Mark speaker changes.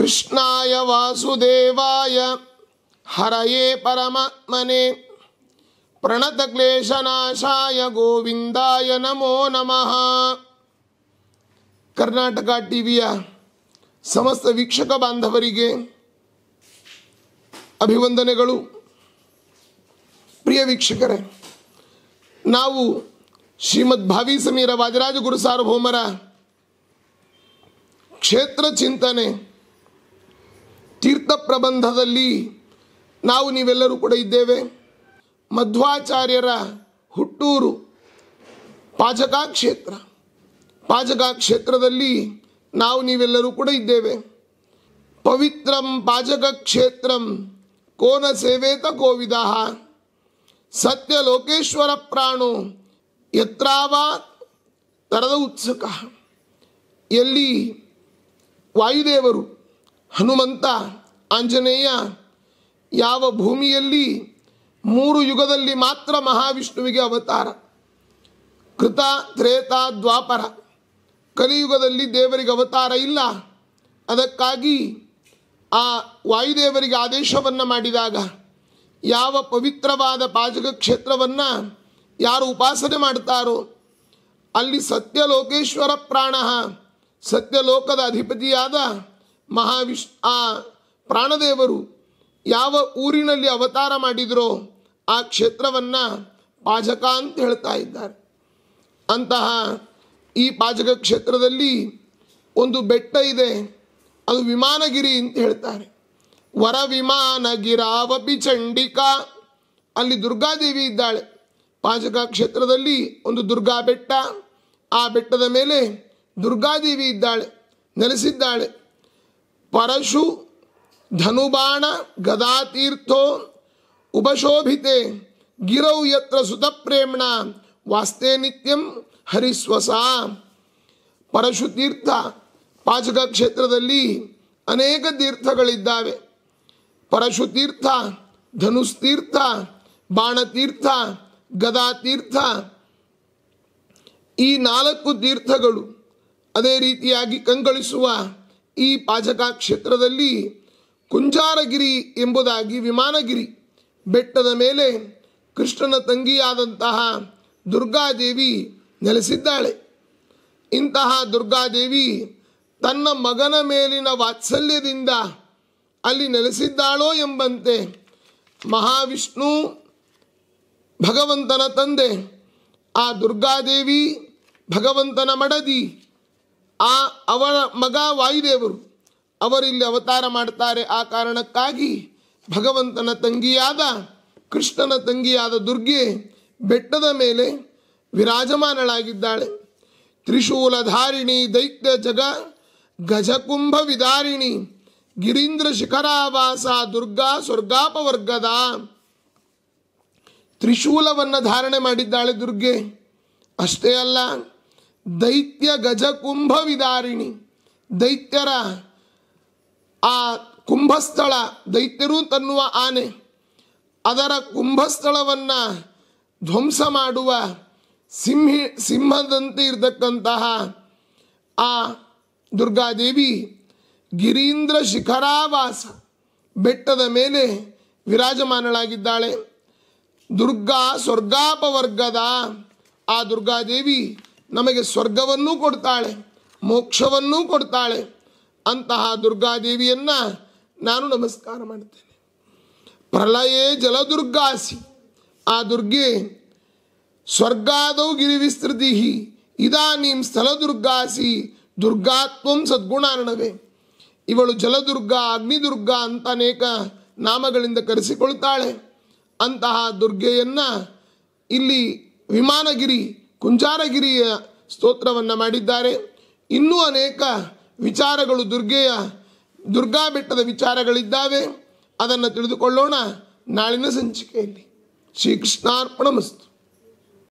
Speaker 1: कृष्णाय वासुदेवाय हरये परमात्मने प्रणतक्लेशनाशाय गोविन्दाय नमो नमः ಕರ್ನಾಟಕ ಟಿವಿಯ ಸಮಸ್ತ ವೀಕ್ಷಕ ಬಾಂಧವರಿಗೆ ಅಭಿವಂದನೆಗಳು ಪ್ರಿಯ ವೀಕ್ಷಕರೇ ನಾವು ಶ್ರೀಮದ್ ಭಾವಿ ಸಮೀರ ವಾಜರಾಜ ಗುರು ಸಾರ್ವಭೌಮರ ಕ್ಷೇತ್ರ ಚಿಂತನೆ ತೀರ್ಥ ಪ್ರಬಂಧದಲ್ಲಿ ನಾವು ನೀವೆಲ್ಲರೂ ಕೂಡ ಇದ್ದೇವೆ ಮಧ್ವಾಚಾರ್ಯರ ಹುಟ್ಟೂರು ಪಾಜಕಾ ಕ್ಷೇತ್ರ ಪಾಜಕಾ ಕ್ಷೇತ್ರದಲ್ಲಿ ನಾವು ನೀವೆಲ್ಲರೂ ಕೂಡ ಇದ್ದೇವೆ ಪವಿತ್ರಂ ಪಾಜಕ ಕ್ಷೇತ್ರಂ ಕೋನ ಸೇವೇತ ಕೋವಿದ ಸತ್ಯ ಲೋಕೇಶ್ವರ ಪ್ರಾಣು ಎತ್ರಾವ ತರದ ಉತ್ಸುಕ ಎಲ್ಲಿ ವಾಯುದೇವರು ಹನುಮಂತ ಆಂಜನೇಯ ಯಾವ ಭೂಮಿಯಲ್ಲಿ ಮೂರು ಯುಗದಲ್ಲಿ ಮಾತ್ರ ಮಹಾವಿಷ್ಣುವಿಗೆ ಅವತಾರ ಕೃತ ತ್ರೇತ ದ್ವಾಪರ ಕಲಿಯುಗದಲ್ಲಿ ದೇವರಿಗೆ ಅವತಾರ ಇಲ್ಲ ಅದಕ್ಕಾಗಿ ಆ ವಾಯುದೇವರಿಗೆ ಆದೇಶವನ್ನು ಮಾಡಿದಾಗ ಯಾವ ಪವಿತ್ರವಾದ ಪಾಜಕ ಕ್ಷೇತ್ರವನ್ನು ಯಾರು ಉಪಾಸನೆ ಮಾಡ್ತಾರೋ ಅಲ್ಲಿ ಸತ್ಯಲೋಕೇಶ್ವರ ಪ್ರಾಣ ಸತ್ಯಲೋಕದ ಅಧಿಪತಿಯಾದ ಮಹಾವಿಶ್ ಆ ಪ್ರಾಣದೇವರು ಯಾವ ಊರಿನಲ್ಲಿ ಅವತಾರ ಮಾಡಿದರೋ ಆ ಕ್ಷೇತ್ರವನ್ನು ಪಾಜಕ ಅಂತ ಹೇಳ್ತಾ ಇದ್ದಾರೆ ಅಂತಹ ಈ ಪಾಜಕ ಕ್ಷೇತ್ರದಲ್ಲಿ ಒಂದು ಬೆಟ್ಟ ಇದೆ ಅದು ವಿಮಾನಗಿರಿ ಅಂತ ಹೇಳ್ತಾರೆ ವರ ವಿಮಾನಗಿರಾವಪಿ ಚಂಡಿಕಾ ಅಲ್ಲಿ ದುರ್ಗಾದೇವಿ ಇದ್ದಾಳೆ ಪಾಜಕ ಕ್ಷೇತ್ರದಲ್ಲಿ ಒಂದು ದುರ್ಗಾ ಬೆಟ್ಟ ಆ ಬೆಟ್ಟದ ಮೇಲೆ ದುರ್ಗಾದೇವಿ ಇದ್ದಾಳೆ ನೆಲೆಸಿದ್ದಾಳೆ ಪರಶು ಧನುಬಾಣ ಗದಾತೀರ್ಥೋ ಉಪಶೋಭಿತೆ ಗಿರೌ ಯತ್ರ ಸುತಪ್ರೇಮ್ಣ ವಾಸ್ತೆ ನಿತ್ಯಂ ಹರಿಸ್ವಸ ತೀರ್ಥ ಪಾಚಕ ಕ್ಷೇತ್ರದಲ್ಲಿ ಅನೇಕ ತೀರ್ಥಗಳಿದ್ದಾವೆ ತೀರ್ಥ ಧನುಸ್ತೀರ್ಥ ಬಾಣತೀರ್ಥ ಗದಾತೀರ್ಥ ಈ ನಾಲ್ಕು ತೀರ್ಥಗಳು ಅದೇ ರೀತಿಯಾಗಿ ಕಂಗಳಿಸುವ ಈ ಪಾಜಕ ಕ್ಷೇತ್ರದಲ್ಲಿ ಕುಂಜಾರಗಿರಿ ಎಂಬುದಾಗಿ ವಿಮಾನಗಿರಿ ಬೆಟ್ಟದ ಮೇಲೆ ಕೃಷ್ಣನ ತಂಗಿಯಾದಂತಹ ದುರ್ಗಾದೇವಿ ನೆಲೆಸಿದ್ದಾಳೆ ಇಂತಹ ದುರ್ಗಾದೇವಿ ತನ್ನ ಮಗನ ಮೇಲಿನ ವಾತ್ಸಲ್ಯದಿಂದ ಅಲ್ಲಿ ನೆಲೆಸಿದ್ದಾಳೋ ಎಂಬಂತೆ ಮಹಾವಿಷ್ಣು ಭಗವಂತನ ತಂದೆ ಆ ದುರ್ಗಾದೇವಿ ಭಗವಂತನ ಮಡದಿ ಆ ಅವನ ಮಗ ವಾಯುದೇವರು ಅವರಿಲ್ಲಿ ಅವತಾರ ಮಾಡ್ತಾರೆ ಆ ಕಾರಣಕ್ಕಾಗಿ ಭಗವಂತನ ತಂಗಿಯಾದ ಕೃಷ್ಣನ ತಂಗಿಯಾದ ದುರ್ಗೆ ಬೆಟ್ಟದ ಮೇಲೆ ವಿರಾಜಮಾನಳಾಗಿದ್ದಾಳೆ ತ್ರಿಶೂಲಧಾರಿಣಿ ದೈತ್ಯ ಜಗ ಗಜಕುಂಭ ವಿದಾರಿಣಿ ಗಿರೀಂದ್ರ ಶಿಖರಾವಾಸ ದುರ್ಗಾ ಸ್ವರ್ಗಾಪವರ್ಗದ ತ್ರಿಶೂಲವನ್ನು ಧಾರಣೆ ಮಾಡಿದ್ದಾಳೆ ದುರ್ಗೆ ಅಷ್ಟೇ ಅಲ್ಲ ದೈತ್ಯ ಗಜಕುಂಭ ವಿದಾರಿಣಿ ದೈತ್ಯರ ಆ ಕುಂಭಸ್ಥಳ ದೈತ್ಯರು ತನ್ನುವ ಆನೆ ಅದರ ಕುಂಭಸ್ಥಳವನ್ನು ಧ್ವಂಸ ಮಾಡುವ ಸಿಂಹಿ ಸಿಂಹದಂತೆ ಇರತಕ್ಕಂತಹ ಆ ದುರ್ಗಾದೇವಿ ಗಿರೀಂದ್ರ ಶಿಖರಾವಾಸ ಬೆಟ್ಟದ ಮೇಲೆ ವಿರಾಜಮಾನಳಾಗಿದ್ದಾಳೆ ದುರ್ಗಾ ಸ್ವರ್ಗಾಪವರ್ಗದ ಆ ದುರ್ಗಾದೇವಿ ನಮಗೆ ಸ್ವರ್ಗವನ್ನೂ ಕೊಡ್ತಾಳೆ ಮೋಕ್ಷವನ್ನೂ ಕೊಡ್ತಾಳೆ ಅಂತಹ ದುರ್ಗಾದೇವಿಯನ್ನು ನಾನು ನಮಸ್ಕಾರ ಮಾಡ್ತೇನೆ ಪ್ರಲಯೇ ಜಲದುರ್ಗಾಸಿ ಆ ದುರ್ಗೆ ಸ್ವರ್ಗಾದೌ ಗಿರಿವಿಸ್ತೃತಿ ಇದಾನೀಂ ಸ್ಥಳದುರ್ಗಾಸಿ ದುರ್ಗಾತ್ವಂ ಸದ್ಗುಣಾರ್ಣವೇ ಇವಳು ಜಲದುರ್ಗ ಅಗ್ನಿದುರ್ಗ ಅಂತ ಅನೇಕ ನಾಮಗಳಿಂದ ಕರೆಸಿಕೊಳ್ತಾಳೆ ಅಂತಹ ದುರ್ಗೆಯನ್ನು ಇಲ್ಲಿ ವಿಮಾನಗಿರಿ ಕುಂಜಾರಗಿರಿಯ ಸ್ತೋತ್ರವನ್ನು ಮಾಡಿದ್ದಾರೆ ಇನ್ನೂ ಅನೇಕ ವಿಚಾರಗಳು ದುರ್ಗೆಯ ದುರ್ಗಾ ಬೆಟ್ಟದ ವಿಚಾರಗಳಿದ್ದಾವೆ ಅದನ್ನು ತಿಳಿದುಕೊಳ್ಳೋಣ ನಾಳಿನ ಸಂಚಿಕೆಯಲ್ಲಿ ಶ್ರೀಕೃಷ್ಣಾರ್ಪಣ ಮಸ್ತು